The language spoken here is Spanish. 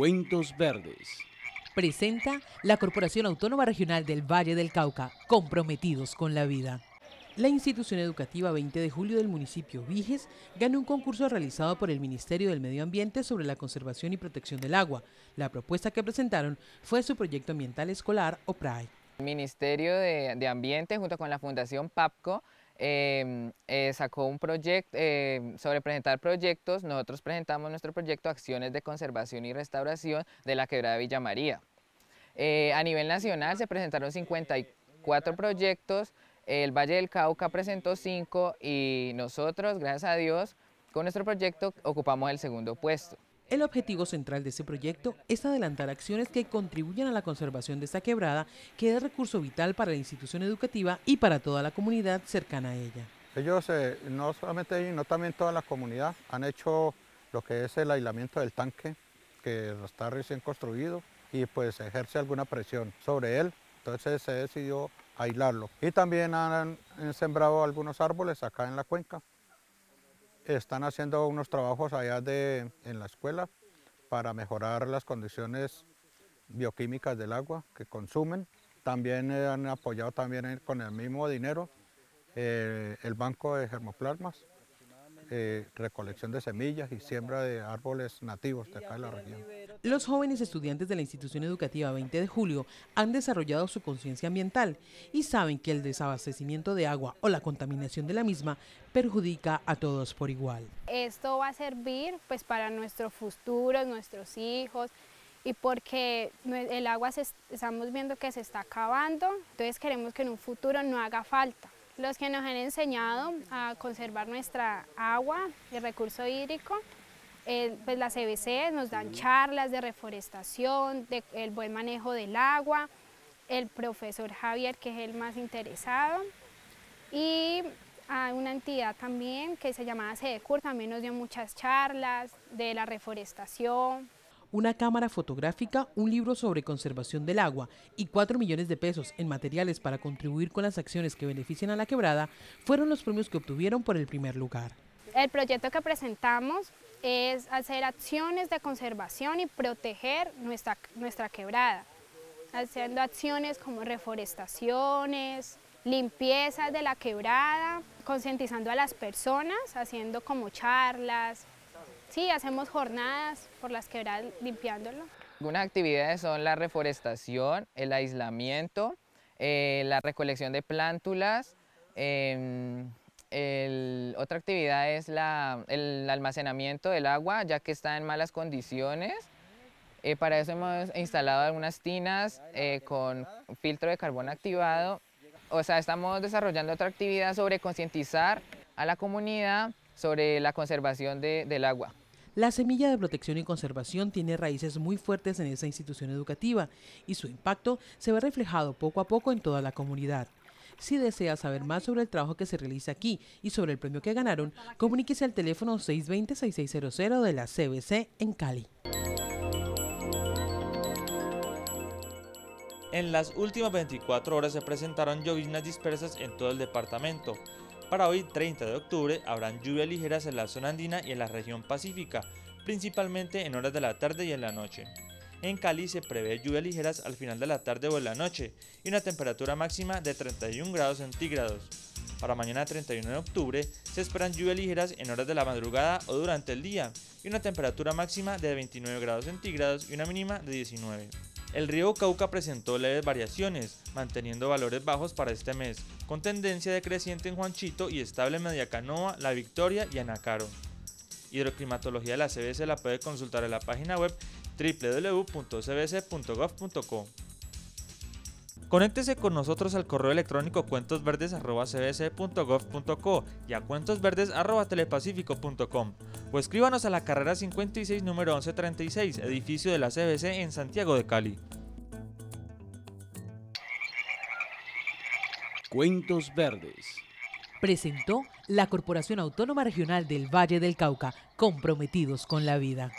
Cuentos Verdes. Presenta la Corporación Autónoma Regional del Valle del Cauca, comprometidos con la vida. La institución educativa 20 de julio del municipio Viges ganó un concurso realizado por el Ministerio del Medio Ambiente sobre la conservación y protección del agua. La propuesta que presentaron fue su proyecto ambiental escolar OPRAE. El Ministerio de, de Ambiente junto con la Fundación PAPCO Em, eh, sacó un proyecto em, sobre presentar proyectos. Nosotros presentamos nuestro proyecto Acciones de Conservación y Restauración de la Quebrada de Villa María. Eh, a nivel nacional se presentaron 54 proyectos, el Valle del Cauca presentó 5 y nosotros, gracias a Dios, con nuestro proyecto ocupamos el segundo puesto. El objetivo central de este proyecto es adelantar acciones que contribuyan a la conservación de esta quebrada, que es recurso vital para la institución educativa y para toda la comunidad cercana a ella. Ellos, eh, no solamente ellos, no también toda la comunidad, han hecho lo que es el aislamiento del tanque, que está recién construido y pues ejerce alguna presión sobre él, entonces se decidió aislarlo. Y también han sembrado algunos árboles acá en la cuenca, están haciendo unos trabajos allá de, en la escuela para mejorar las condiciones bioquímicas del agua que consumen. También eh, han apoyado también con el mismo dinero eh, el banco de germoplasmas, eh, recolección de semillas y siembra de árboles nativos de acá de la región. Los jóvenes estudiantes de la institución educativa 20 de julio han desarrollado su conciencia ambiental y saben que el desabastecimiento de agua o la contaminación de la misma perjudica a todos por igual. Esto va a servir pues para nuestro futuro, nuestros hijos y porque el agua se, estamos viendo que se está acabando, entonces queremos que en un futuro no haga falta. Los que nos han enseñado a conservar nuestra agua y recurso hídrico eh, pues las EBC nos dan charlas de reforestación, del buen manejo del agua, el profesor Javier, que es el más interesado, y una entidad también que se llamaba SEDECUR, también nos dio muchas charlas de la reforestación, una cámara fotográfica, un libro sobre conservación del agua y 4 millones de pesos en materiales para contribuir con las acciones que benefician a la quebrada fueron los premios que obtuvieron por el primer lugar. El proyecto que presentamos es hacer acciones de conservación y proteger nuestra, nuestra quebrada, haciendo acciones como reforestaciones, limpiezas de la quebrada, concientizando a las personas, haciendo como charlas, sí, hacemos jornadas por las quebradas limpiándolo. Algunas actividades son la reforestación, el aislamiento, eh, la recolección de plántulas, em, otra actividad es el almacenamiento del agua, ya que está en malas condiciones. Eh, para eso hemos instalado algunas tinas eh, con filtro de carbón activado. O sea, estamos desarrollando otra actividad sobre concientizar a la comunidad sobre la conservación del agua. La semilla de protección y conservación tiene raíces muy fuertes en esa institución educativa y su impacto se ve reflejado poco a poco en toda la comunidad. Si desea saber más sobre el trabajo que se realiza aquí y sobre el premio que ganaron, comuníquese al teléfono 620-6600 de la CBC en Cali. En las últimas 24 horas se presentaron lloviznas dispersas en todo el departamento. Para hoy, 30 de octubre, habrán lluvias ligeras en la zona andina y en la región pacífica, principalmente en horas de la tarde y en la noche. En Cali se prevé lluvias ligeras al final de la tarde o en la noche y una temperatura máxima de 31 grados centígrados. Para mañana 31 de octubre se esperan lluvias ligeras en horas de la madrugada o durante el día y una temperatura máxima de 29 grados centígrados y una mínima de 19. El río Cauca presentó leves variaciones, manteniendo valores bajos para este mes, con tendencia decreciente en Juanchito y estable en Canoa, La Victoria y Anacaro. Hidroclimatología de la se la puede consultar en la página web www.cbc.gov.co. Conéctese con nosotros al correo electrónico cuentosverdes.cbc.gov.co y a cuentosverdes.telepacífico.com o escríbanos a la carrera 56 número 1136, edificio de la CBC en Santiago de Cali. Cuentos Verdes. Presentó la Corporación Autónoma Regional del Valle del Cauca, comprometidos con la vida.